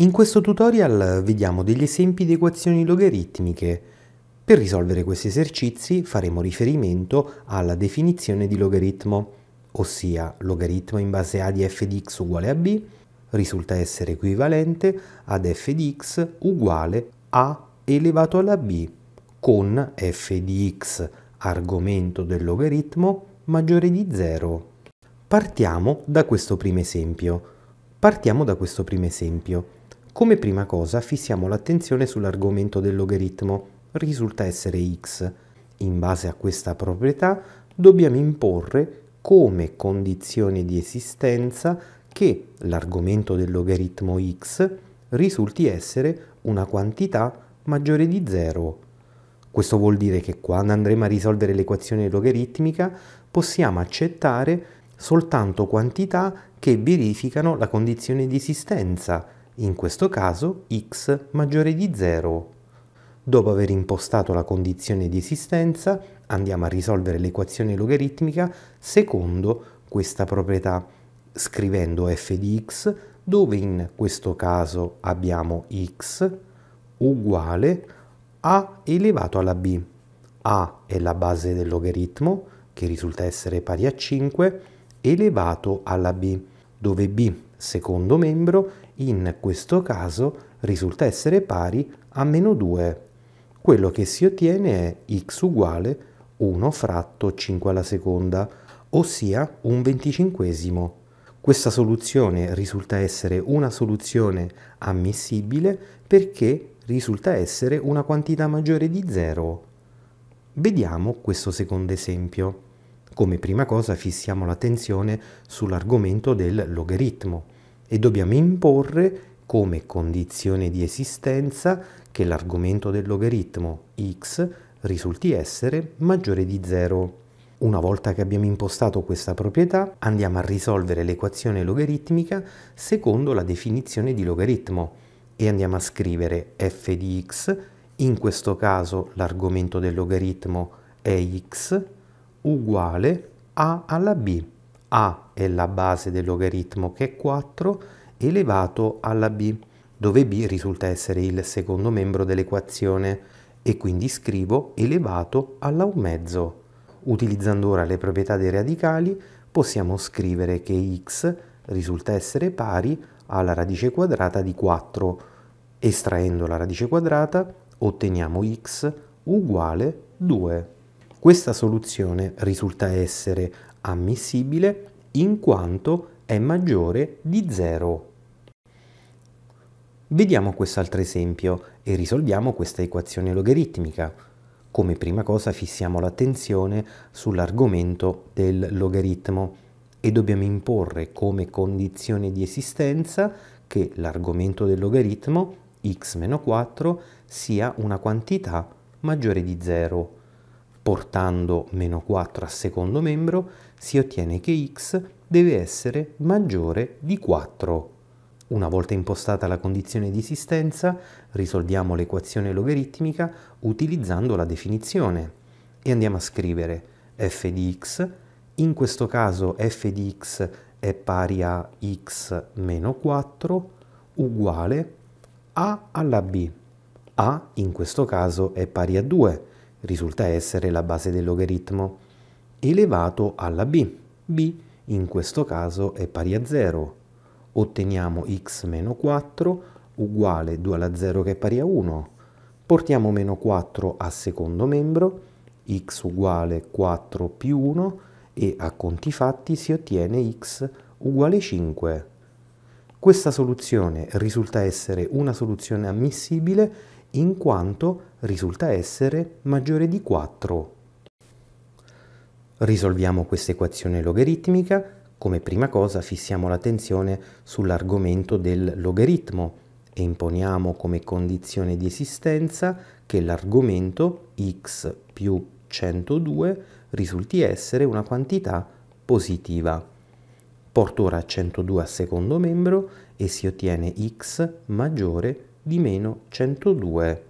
In questo tutorial vediamo degli esempi di equazioni logaritmiche. Per risolvere questi esercizi faremo riferimento alla definizione di logaritmo, ossia logaritmo in base a di f di x uguale a b risulta essere equivalente ad f di x uguale a elevato alla b con f di x argomento del logaritmo maggiore di 0. Partiamo da questo primo esempio. Partiamo da questo primo esempio come prima cosa fissiamo l'attenzione sull'argomento del logaritmo, risulta essere x. In base a questa proprietà dobbiamo imporre come condizione di esistenza che l'argomento del logaritmo x risulti essere una quantità maggiore di 0. Questo vuol dire che quando andremo a risolvere l'equazione logaritmica possiamo accettare soltanto quantità che verificano la condizione di esistenza in questo caso x maggiore di 0. Dopo aver impostato la condizione di esistenza, andiamo a risolvere l'equazione logaritmica secondo questa proprietà, scrivendo f di x, dove in questo caso abbiamo x uguale a elevato alla b. a è la base del logaritmo, che risulta essere pari a 5, elevato alla b, dove b, secondo membro, in questo caso risulta essere pari a meno 2. Quello che si ottiene è x uguale 1 fratto 5 alla seconda, ossia un venticinquesimo. Questa soluzione risulta essere una soluzione ammissibile perché risulta essere una quantità maggiore di 0. Vediamo questo secondo esempio. Come prima cosa fissiamo l'attenzione sull'argomento del logaritmo e dobbiamo imporre come condizione di esistenza che l'argomento del logaritmo x risulti essere maggiore di 0. Una volta che abbiamo impostato questa proprietà, andiamo a risolvere l'equazione logaritmica secondo la definizione di logaritmo e andiamo a scrivere f di x, in questo caso l'argomento del logaritmo è x, uguale a alla b. A è la base del logaritmo che è 4 elevato alla B, dove B risulta essere il secondo membro dell'equazione e quindi scrivo elevato alla 1 mezzo. Utilizzando ora le proprietà dei radicali possiamo scrivere che x risulta essere pari alla radice quadrata di 4. Estraendo la radice quadrata otteniamo x uguale 2. Questa soluzione risulta essere ammissibile in quanto è maggiore di 0. Vediamo quest'altro esempio e risolviamo questa equazione logaritmica. Come prima cosa fissiamo l'attenzione sull'argomento del logaritmo e dobbiamo imporre come condizione di esistenza che l'argomento del logaritmo x-4 sia una quantità maggiore di 0 portando meno 4 al secondo membro, si ottiene che x deve essere maggiore di 4. Una volta impostata la condizione di esistenza, risolviamo l'equazione logaritmica utilizzando la definizione e andiamo a scrivere f di x, in questo caso f di x è pari a x meno 4 uguale a alla b. a in questo caso è pari a 2, risulta essere la base del logaritmo, elevato alla b. b in questo caso è pari a 0. Otteniamo x meno 4 uguale 2 alla 0 che è pari a 1. Portiamo meno 4 a secondo membro, x uguale 4 più 1 e a conti fatti si ottiene x uguale 5. Questa soluzione risulta essere una soluzione ammissibile in quanto risulta essere maggiore di 4. Risolviamo questa equazione logaritmica. Come prima cosa fissiamo l'attenzione sull'argomento del logaritmo e imponiamo come condizione di esistenza che l'argomento x più 102 risulti essere una quantità positiva. Porto ora 102 al secondo membro e si ottiene x maggiore di meno 102.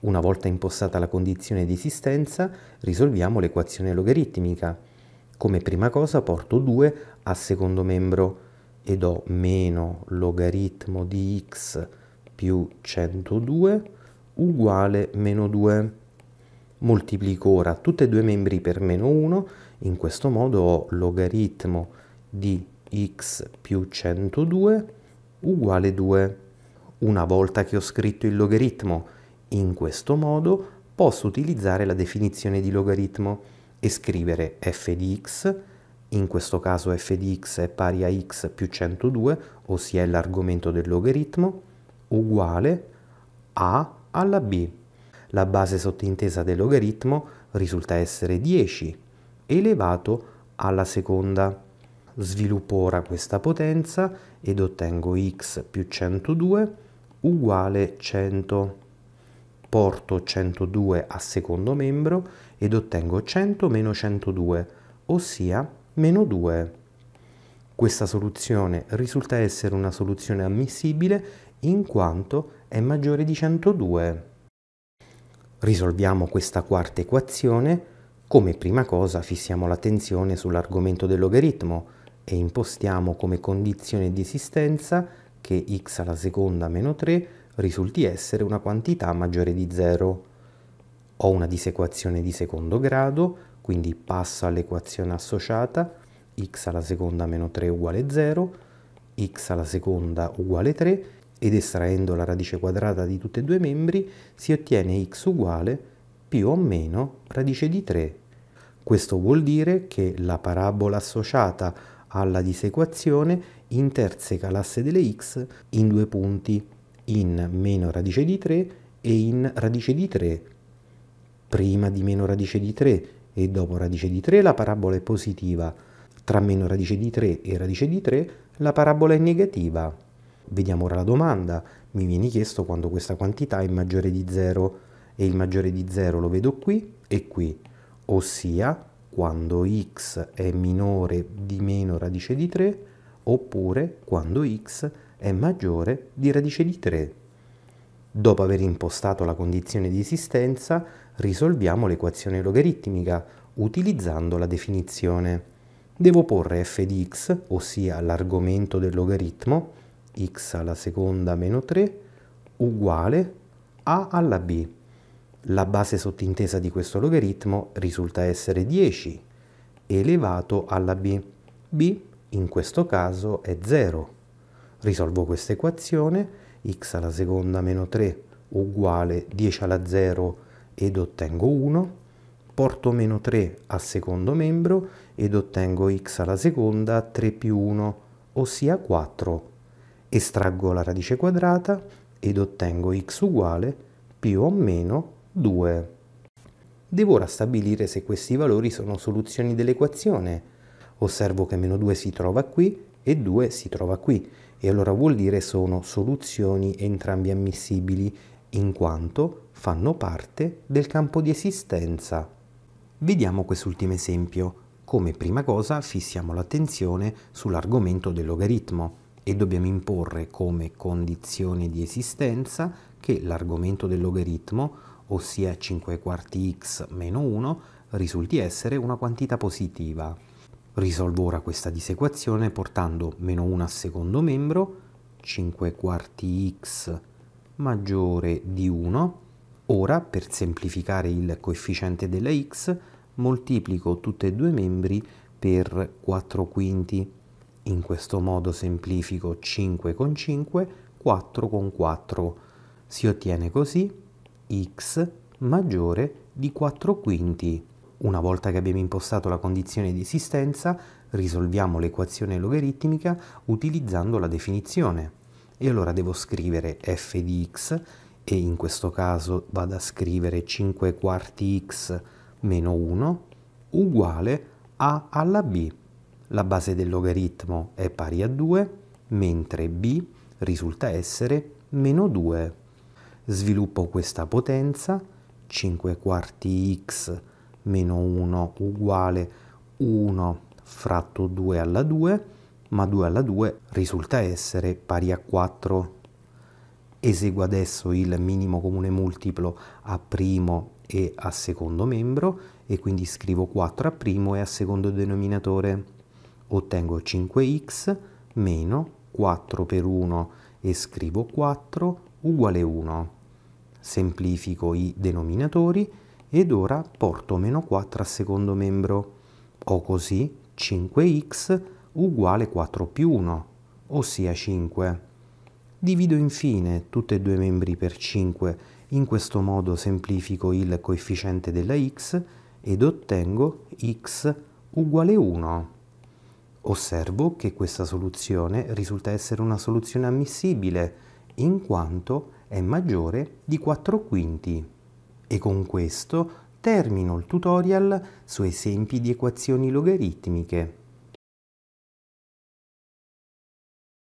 Una volta impostata la condizione di esistenza, risolviamo l'equazione logaritmica. Come prima cosa porto 2 al secondo membro ed ho meno logaritmo di x più 102 uguale meno 2. Moltiplico ora tutti e due i membri per meno 1, in questo modo ho logaritmo di x più 102 uguale 2. Una volta che ho scritto il logaritmo in questo modo, posso utilizzare la definizione di logaritmo e scrivere f di x, in questo caso f di x è pari a x più 102, ossia l'argomento del logaritmo, uguale a alla b. La base sottintesa del logaritmo risulta essere 10 elevato alla seconda. Sviluppo ora questa potenza ed ottengo x più 102 uguale 100. Porto 102 a secondo membro ed ottengo 100 meno 102, ossia meno 2. Questa soluzione risulta essere una soluzione ammissibile in quanto è maggiore di 102. Risolviamo questa quarta equazione. Come prima cosa fissiamo l'attenzione sull'argomento del logaritmo e impostiamo come condizione di esistenza che x alla seconda meno 3 risulti essere una quantità maggiore di 0. Ho una disequazione di secondo grado, quindi passo all'equazione associata, x alla seconda meno 3 uguale 0, x alla seconda uguale 3 ed estraendo la radice quadrata di tutti e due i membri si ottiene x uguale più o meno radice di 3. Questo vuol dire che la parabola associata alla disequazione interseca l'asse delle x in due punti, in meno radice di 3 e in radice di 3. Prima di meno radice di 3 e dopo radice di 3 la parabola è positiva, tra meno radice di 3 e radice di 3 la parabola è negativa. Vediamo ora la domanda, mi viene chiesto quando questa quantità è maggiore di 0 e il maggiore di 0 lo vedo qui e qui, ossia quando x è minore di meno radice di 3 oppure quando x è maggiore di radice di 3. Dopo aver impostato la condizione di esistenza, risolviamo l'equazione logaritmica utilizzando la definizione. Devo porre f di x, ossia l'argomento del logaritmo, x alla seconda meno 3, uguale a alla b. La base sottintesa di questo logaritmo risulta essere 10 elevato alla b. b in questo caso è 0. Risolvo questa equazione, x alla seconda meno 3 uguale 10 alla 0 ed ottengo 1, porto meno 3 al secondo membro ed ottengo x alla seconda 3 più 1, ossia 4. Estraggo la radice quadrata ed ottengo x uguale più o meno 2. Devo ora stabilire se questi valori sono soluzioni dell'equazione. Osservo che meno 2 si trova qui e 2 si trova qui, e allora vuol dire sono soluzioni entrambi ammissibili, in quanto fanno parte del campo di esistenza. Vediamo quest'ultimo esempio. Come prima cosa fissiamo l'attenzione sull'argomento del logaritmo e dobbiamo imporre come condizione di esistenza che l'argomento del logaritmo ossia 5 quarti x meno 1, risulti essere una quantità positiva. Risolvo ora questa disequazione portando meno 1 al secondo membro, 5 quarti x maggiore di 1. Ora, per semplificare il coefficiente della x, moltiplico tutti e due i membri per 4 quinti. In questo modo semplifico 5 con 5, 4 con 4. Si ottiene così x maggiore di 4 quinti. Una volta che abbiamo impostato la condizione di esistenza, risolviamo l'equazione logaritmica utilizzando la definizione. E allora devo scrivere f di x e in questo caso vado a scrivere 5 quarti x meno 1 uguale a alla b. La base del logaritmo è pari a 2, mentre b risulta essere meno 2 sviluppo questa potenza, 5 quarti x meno 1 uguale 1 fratto 2 alla 2, ma 2 alla 2 risulta essere pari a 4. Eseguo adesso il minimo comune multiplo a primo e a secondo membro e quindi scrivo 4 a primo e a secondo denominatore. Ottengo 5x meno 4 per 1 e scrivo 4 uguale 1 semplifico i denominatori ed ora porto meno 4 al secondo membro. Ho così 5x uguale 4 più 1, ossia 5. Divido infine tutti e due i membri per 5, in questo modo semplifico il coefficiente della x ed ottengo x uguale 1. Osservo che questa soluzione risulta essere una soluzione ammissibile, in quanto è maggiore di 4 quinti. E con questo termino il tutorial su esempi di equazioni logaritmiche.